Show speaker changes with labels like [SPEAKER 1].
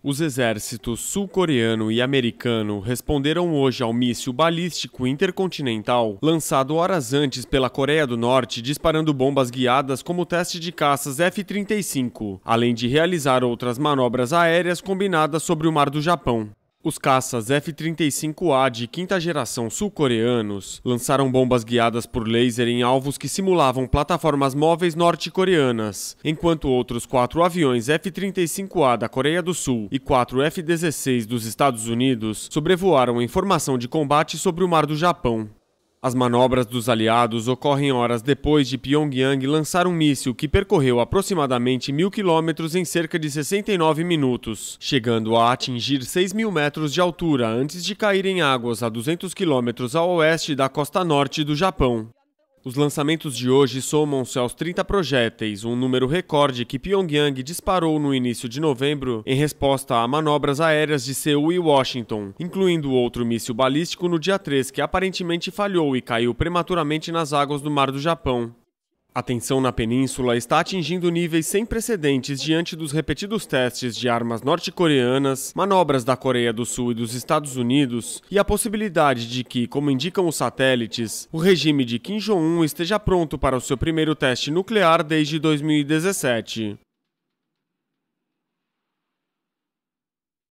[SPEAKER 1] Os exércitos sul-coreano e americano responderam hoje ao míssil balístico intercontinental lançado horas antes pela Coreia do Norte, disparando bombas guiadas como teste de caças F-35, além de realizar outras manobras aéreas combinadas sobre o mar do Japão. Os caças F-35A de quinta geração sul-coreanos lançaram bombas guiadas por laser em alvos que simulavam plataformas móveis norte-coreanas, enquanto outros quatro aviões F-35A da Coreia do Sul e quatro F-16 dos Estados Unidos sobrevoaram em formação de combate sobre o mar do Japão. As manobras dos aliados ocorrem horas depois de Pyongyang lançar um míssil que percorreu aproximadamente mil quilômetros em cerca de 69 minutos, chegando a atingir 6 mil metros de altura antes de cair em águas a 200 quilômetros ao oeste da costa norte do Japão. Os lançamentos de hoje somam-se aos 30 projéteis, um número recorde que Pyongyang disparou no início de novembro em resposta a manobras aéreas de Seul e Washington, incluindo outro míssil balístico no dia 3 que aparentemente falhou e caiu prematuramente nas águas do Mar do Japão. A tensão na península está atingindo níveis sem precedentes diante dos repetidos testes de armas norte-coreanas, manobras da Coreia do Sul e dos Estados Unidos e a possibilidade de que, como indicam os satélites, o regime de Kim Jong-un esteja pronto para o seu primeiro teste nuclear desde 2017.